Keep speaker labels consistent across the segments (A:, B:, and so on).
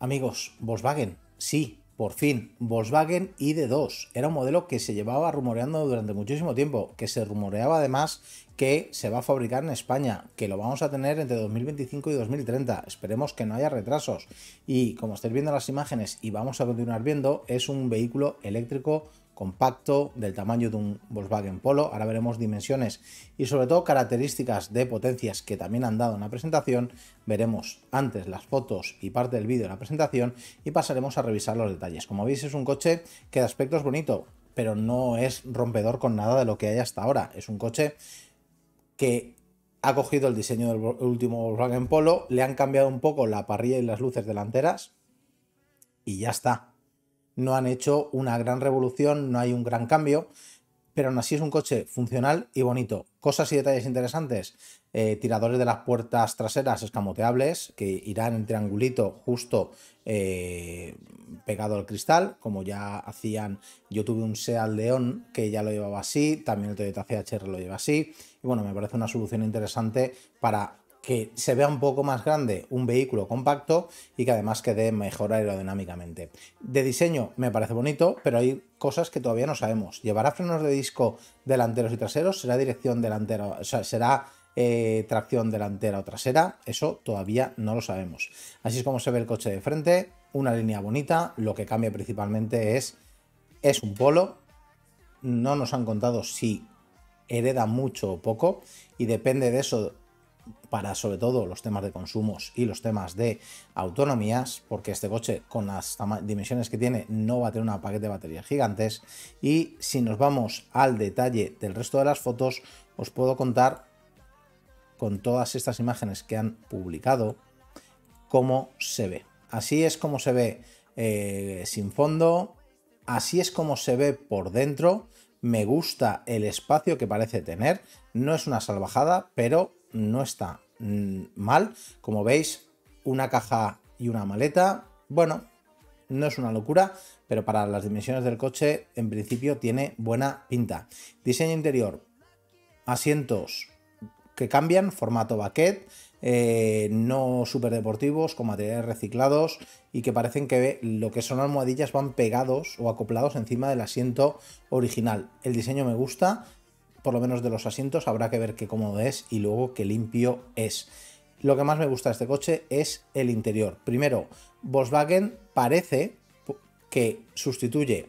A: Amigos, Volkswagen, sí, por fin, Volkswagen ID2. Era un modelo que se llevaba rumoreando durante muchísimo tiempo, que se rumoreaba además que se va a fabricar en España, que lo vamos a tener entre 2025 y 2030. Esperemos que no haya retrasos. Y como estáis viendo las imágenes y vamos a continuar viendo, es un vehículo eléctrico compacto del tamaño de un Volkswagen Polo. Ahora veremos dimensiones y sobre todo características de potencias que también han dado en la presentación. Veremos antes las fotos y parte del vídeo de la presentación y pasaremos a revisar los detalles. Como veis es un coche que de aspecto es bonito, pero no es rompedor con nada de lo que hay hasta ahora. Es un coche que ha cogido el diseño del último Volkswagen Polo, le han cambiado un poco la parrilla y las luces delanteras y ya está no han hecho una gran revolución, no hay un gran cambio, pero aún así es un coche funcional y bonito. Cosas y detalles interesantes, eh, tiradores de las puertas traseras escamoteables que irán en triangulito justo eh, pegado al cristal, como ya hacían, yo tuve un Seat León que ya lo llevaba así, también el Toyota CHR lo lleva así, y bueno, me parece una solución interesante para que se vea un poco más grande un vehículo compacto y que además quede mejor aerodinámicamente. De diseño me parece bonito, pero hay cosas que todavía no sabemos. ¿Llevará frenos de disco delanteros y traseros? ¿Será dirección delantera? O sea, ¿será eh, tracción delantera o trasera? Eso todavía no lo sabemos. Así es como se ve el coche de frente, una línea bonita, lo que cambia principalmente es, es un polo. No nos han contado si hereda mucho o poco y depende de eso para sobre todo los temas de consumos y los temas de autonomías, porque este coche con las dimensiones que tiene no va a tener un paquete de baterías gigantes. Y si nos vamos al detalle del resto de las fotos, os puedo contar con todas estas imágenes que han publicado cómo se ve. Así es como se ve eh, sin fondo, así es como se ve por dentro. Me gusta el espacio que parece tener, no es una salvajada, pero no está mm, mal. Como veis, una caja y una maleta. Bueno, no es una locura, pero para las dimensiones del coche, en principio, tiene buena pinta. Diseño interior, asientos que cambian, formato baquet, eh, no súper deportivos, con materiales reciclados y que parecen que lo que son almohadillas van pegados o acoplados encima del asiento original. El diseño me gusta, por lo menos de los asientos, habrá que ver qué cómodo es y luego qué limpio es. Lo que más me gusta de este coche es el interior. Primero, Volkswagen parece que sustituye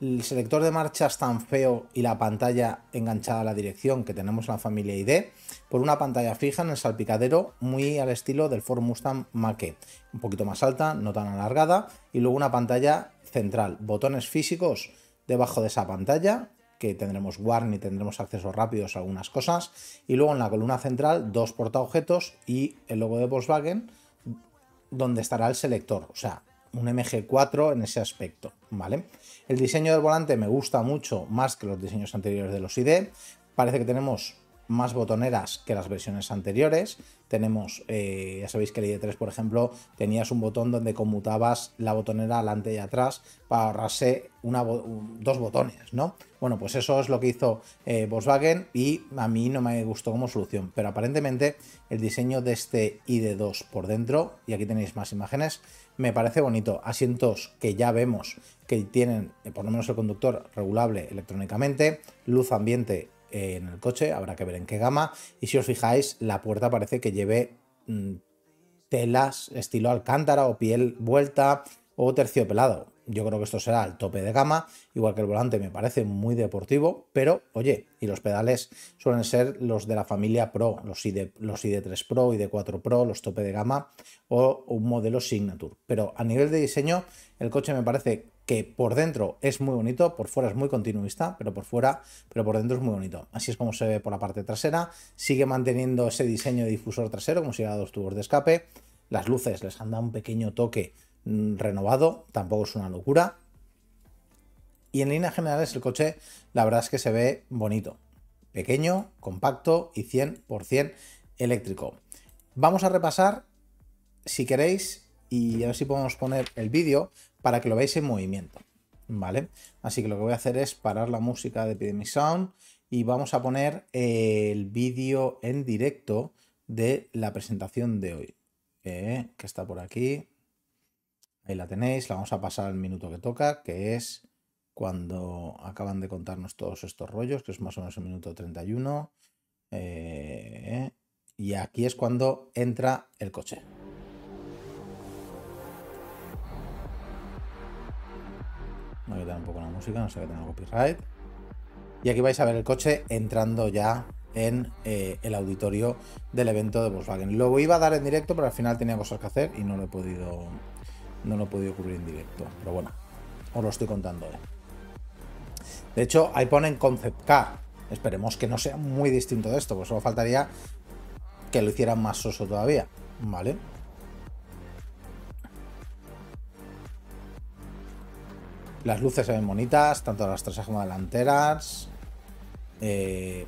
A: el selector de marchas tan feo y la pantalla enganchada a la dirección que tenemos en la familia ID por una pantalla fija en el salpicadero muy al estilo del Ford Mustang Mach-E, un poquito más alta, no tan alargada y luego una pantalla central, botones físicos debajo de esa pantalla que tendremos warn y tendremos acceso rápido a algunas cosas. Y luego en la columna central, dos portaobjetos y el logo de Volkswagen, donde estará el selector, o sea, un MG4 en ese aspecto, ¿vale? El diseño del volante me gusta mucho más que los diseños anteriores de los ID. Parece que tenemos más botoneras que las versiones anteriores. Tenemos, eh, ya sabéis que el ID3, por ejemplo, tenías un botón donde conmutabas la botonera adelante y atrás para ahorrarse una, dos botones, ¿no? Bueno, pues eso es lo que hizo eh, Volkswagen y a mí no me gustó como solución, pero aparentemente el diseño de este ID2 por dentro, y aquí tenéis más imágenes, me parece bonito. Asientos que ya vemos que tienen, eh, por lo menos el conductor, regulable electrónicamente, luz ambiente en el coche, habrá que ver en qué gama. Y si os fijáis, la puerta parece que lleve mm, telas estilo alcántara o piel vuelta o terciopelado. Yo creo que esto será el tope de gama, igual que el volante me parece muy deportivo, pero oye, y los pedales suelen ser los de la familia Pro, los, ID, los ID3 Pro, de 4 Pro, los tope de gama o un modelo Signature. Pero a nivel de diseño, el coche me parece que por dentro es muy bonito, por fuera es muy continuista, pero por fuera, pero por dentro es muy bonito. Así es como se ve por la parte trasera, sigue manteniendo ese diseño de difusor trasero, como si hubiera dos tubos de escape, las luces les han dado un pequeño toque mm, renovado, tampoco es una locura. Y en líneas generales el coche, la verdad es que se ve bonito, pequeño, compacto y 100% eléctrico. Vamos a repasar, si queréis, y a ver si podemos poner el vídeo, para que lo veáis en movimiento, ¿vale? Así que lo que voy a hacer es parar la música de Epidemic Sound y vamos a poner eh, el vídeo en directo de la presentación de hoy, eh, que está por aquí. Ahí la tenéis, la vamos a pasar al minuto que toca, que es cuando acaban de contarnos todos estos rollos, que es más o menos el minuto 31. Eh, y aquí es cuando entra el coche. No un poco la música, no sé que tenga copyright. Y aquí vais a ver el coche entrando ya en eh, el auditorio del evento de Volkswagen. Lo iba a dar en directo, pero al final tenía cosas que hacer y no lo he podido, no lo he podido cubrir en directo. Pero bueno, os lo estoy contando. De hecho, ahí ponen concept car. Esperemos que no sea muy distinto de esto, pues solo faltaría que lo hicieran más soso todavía, ¿vale? Las luces se ven bonitas, tanto las traseras como delanteras. Eh,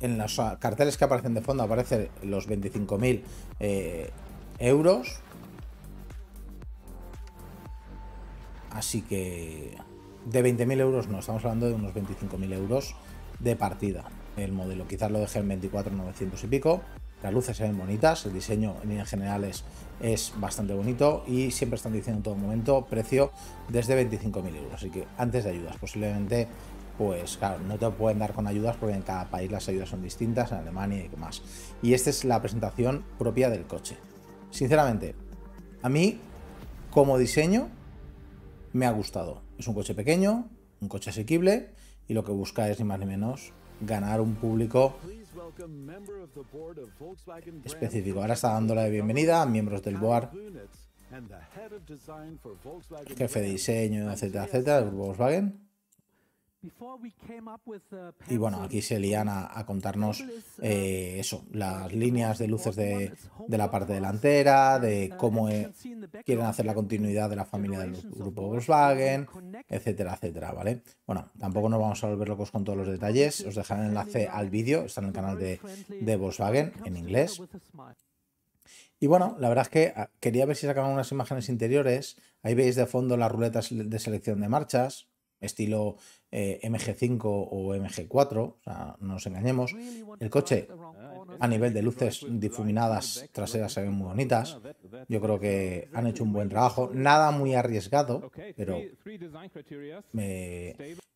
A: en los carteles que aparecen de fondo aparecen los 25.000 eh, euros. Así que de 20.000 euros no, estamos hablando de unos 25.000 euros de partida. El modelo quizás lo dejé en 24.900 y pico. Las luces se ven bonitas, el diseño en líneas generales es bastante bonito y siempre están diciendo en todo momento precio desde 25.000 euros. Así que antes de ayudas, posiblemente, pues claro, no te pueden dar con ayudas porque en cada país las ayudas son distintas, en Alemania y demás. Y esta es la presentación propia del coche. Sinceramente, a mí, como diseño, me ha gustado. Es un coche pequeño, un coche asequible y lo que busca es ni más ni menos ganar un público específico. Ahora está dándole la bienvenida a miembros del board, jefe de diseño, etcétera, etcétera, Volkswagen. Uh, y bueno, aquí se lían a, contarnos uh, eh, eso, las líneas de luces de, la parte delantera, de uh, cómo eh, quieren hacer la continuidad de la familia del grupo Volkswagen, etcétera, etcétera, ¿vale? Bueno, tampoco nos vamos a volver locos con todos los detalles, os dejaré el enlace al vídeo, está en el canal de, de Volkswagen en inglés. Y bueno, la verdad es que ah, quería ver si sacaban unas imágenes interiores, ahí veis de fondo las ruletas de selección de marchas, estilo eh, MG5 o MG4, no nos engañemos. El coche a nivel de luces difuminadas traseras se ven muy bonitas. Yo creo que han hecho un buen trabajo. Nada muy arriesgado, pero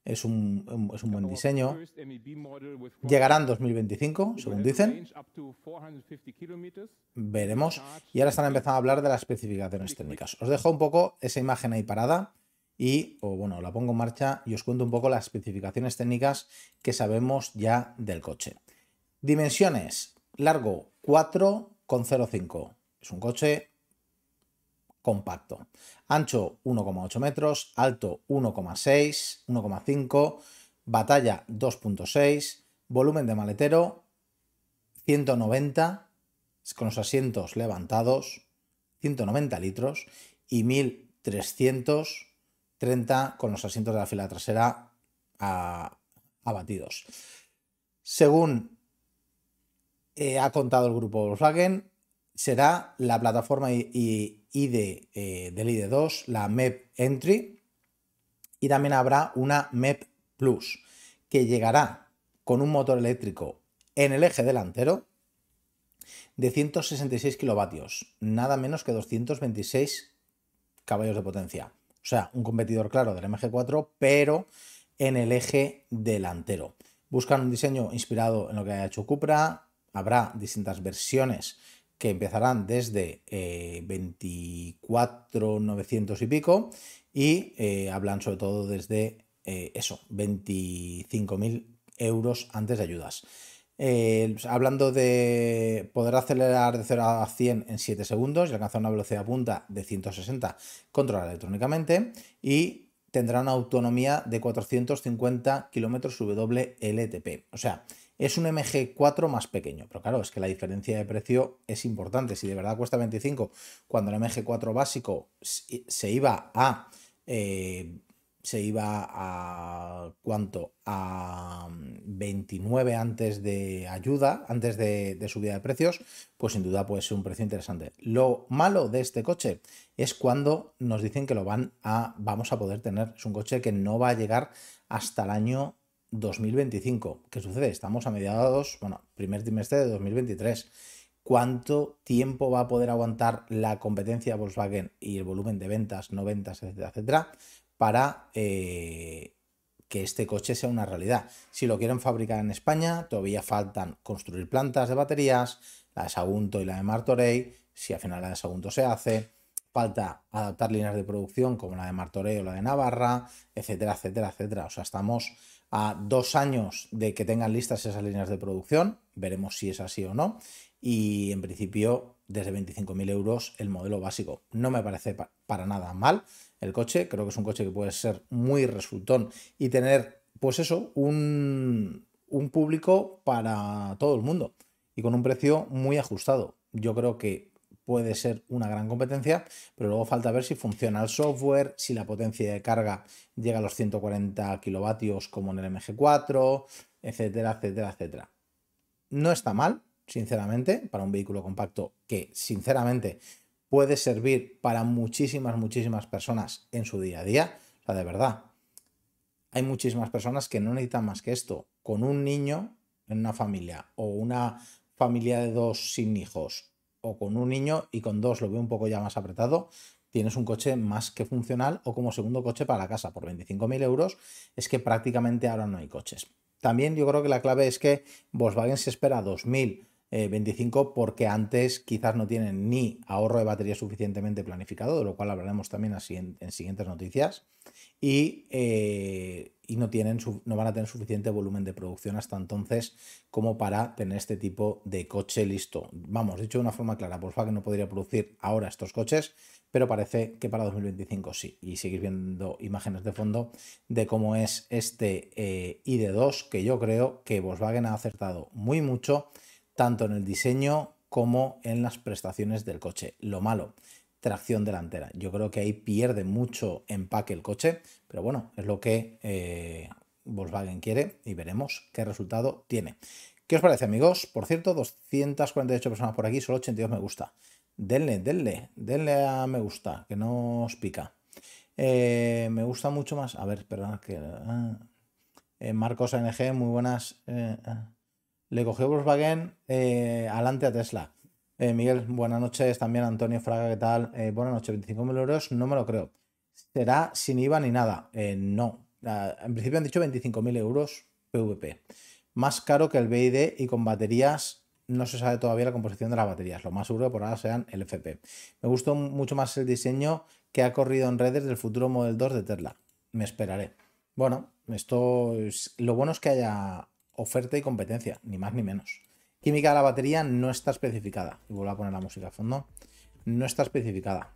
A: es, un, es un buen diseño. llegarán en 2025, según dicen. Veremos. Y ahora están empezando a hablar de las especificaciones técnicas. Os dejo un poco esa imagen ahí parada y, bueno, la pongo en marcha y os cuento un poco las especificaciones técnicas que sabemos ya del coche. Dimensiones, largo 4,05. Es un coche compacto. Ancho 1,8 metros, alto 1,6, 1,5, batalla 2,6, volumen de maletero 190, con los asientos levantados, 190 litros y 1300 30 con los asientos de la fila trasera abatidos. Según eh, ha contado el grupo Volkswagen, será la plataforma ID eh, del ID2, la MEP Entry, y también habrá una MEP Plus, que llegará con un motor eléctrico en el eje delantero de 166 kilovatios, nada menos que 226 caballos de potencia. O sea, un competidor claro del MG4, pero en el eje delantero. Buscan un diseño inspirado en lo que ha hecho Cupra. Habrá distintas versiones que empezarán desde 24.900 eh, y pico y eh, hablan sobre todo desde eh, eso, 25.000 euros antes de ayudas. Eh, pues, hablando de poder acelerar de 0 a 100 en 7 segundos y alcanzar una velocidad punta de 160 controlada electrónicamente y tendrá una autonomía de 450 kilómetros WLTP. O sea, es un MG4 más pequeño, pero claro, es que la diferencia de precio es importante. Si de verdad cuesta 25, cuando el MG4 básico se iba a eh, se iba a cuánto, a 29 mm, antes de ayuda, antes de, subida de precios, pues sin duda puede ser un precio interesante. Lo malo de este coche es cuando nos dicen que lo van a, vamos a poder tener. Es un coche que no va a llegar hasta el año 2025. ¿Qué sucede? Estamos a mediados, bueno, primer trimestre de 2023. ¿Cuánto tiempo va a poder aguantar la competencia Volkswagen y el volumen de ventas, no ventas, etcétera, etcétera? para eh, que este coche sea una realidad. Si lo quieren fabricar en España, todavía faltan construir plantas de baterías, la de Sagunto y la de Martorey, si al final la de Sagunto se hace, falta adaptar líneas de producción como la de Martorey o la de Navarra, etcétera, etcétera, etcétera. O sea, estamos a dos años de que tengan listas esas líneas de producción, veremos si es así o no, y en principio desde 25.000 euros el modelo básico. No me parece para nada mal el coche, creo que es un coche que puede ser muy resultón y tener, pues eso, un, un público para todo el mundo y con un precio muy ajustado. Yo creo que puede ser una gran competencia, pero luego falta ver si funciona el software, si la potencia de carga llega a los 140 kilovatios como en el MG4, etcétera, etcétera, etcétera. No está mal, sinceramente, para un vehículo compacto que, sinceramente, puede servir para muchísimas, muchísimas personas en su día a día. O sea, de verdad, hay muchísimas personas que no necesitan más que esto. Con un niño en una familia o una familia de dos sin hijos o con un niño y con dos lo veo un poco ya más apretado, tienes un coche más que funcional o como segundo coche para la casa por 25.000 euros, es que prácticamente ahora no hay coches. También yo creo que la clave es que Volkswagen se espera 2.000 25 eh, porque antes quizás no tienen ni ahorro de batería suficientemente planificado, de lo cual hablaremos también así en, siguientes noticias, y, eh, y no, tienen, no van a tener suficiente volumen de producción hasta entonces como para tener este tipo de coche listo. Vamos, dicho de una forma clara, Volkswagen no podría producir ahora estos coches, pero parece que para 2025 sí. Y seguís viendo imágenes de fondo de cómo es este eh, ID2, que yo creo que Volkswagen ha acertado muy mucho tanto en el diseño como en las prestaciones del coche. Lo malo, tracción delantera. Yo creo que ahí pierde mucho empaque el coche, pero bueno, es lo que eh, Volkswagen quiere y veremos qué resultado tiene. ¿Qué os parece amigos? Por cierto, 248 personas por aquí, solo 82 me gusta. Denle, denle, denle a me gusta, que no os pica. Eh, me gusta mucho más. A ver, perdón, que. Ah. Eh, Marcos ANG, muy buenas. Ah le cogió Volkswagen eh, adelante a Tesla. Eh, Miguel, buenas noches. También Antonio Fraga, ¿qué tal? Eh, buenas noches, 25.000 euros, no me lo creo. ¿Será sin IVA ni nada? no. Ah, en principio han dicho 25.000 euros PVP. Más caro que el BID y con baterías no se sabe todavía la composición de las baterías. Lo más seguro por ahora sean el FP. Me gustó mucho más el diseño que ha corrido en redes del futuro Model 2 de Tesla. Me esperaré. Bueno, esto lo bueno es que haya oferta y competencia, ni más ni menos. Química de la batería no está especificada. Y vuelvo a poner la música a fondo. No está especificada.